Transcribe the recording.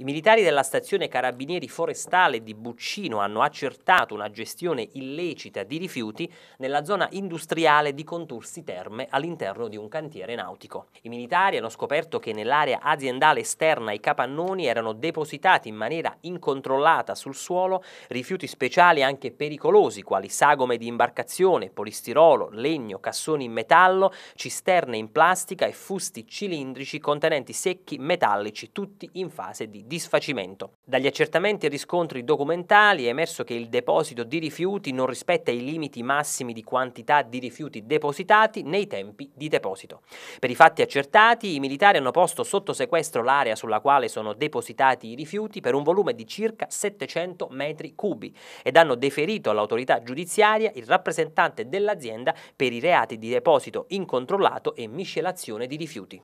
I militari della stazione Carabinieri Forestale di Buccino hanno accertato una gestione illecita di rifiuti nella zona industriale di Contursi Terme all'interno di un cantiere nautico. I militari hanno scoperto che nell'area aziendale esterna i capannoni erano depositati in maniera incontrollata sul suolo rifiuti speciali anche pericolosi quali sagome di imbarcazione, polistirolo, legno, cassoni in metallo, cisterne in plastica e fusti cilindrici contenenti secchi metallici tutti in fase di disfacimento. Dagli accertamenti e riscontri documentali è emerso che il deposito di rifiuti non rispetta i limiti massimi di quantità di rifiuti depositati nei tempi di deposito. Per i fatti accertati, i militari hanno posto sotto sequestro l'area sulla quale sono depositati i rifiuti per un volume di circa 700 metri cubi ed hanno deferito all'autorità giudiziaria il rappresentante dell'azienda per i reati di deposito incontrollato e miscelazione di rifiuti.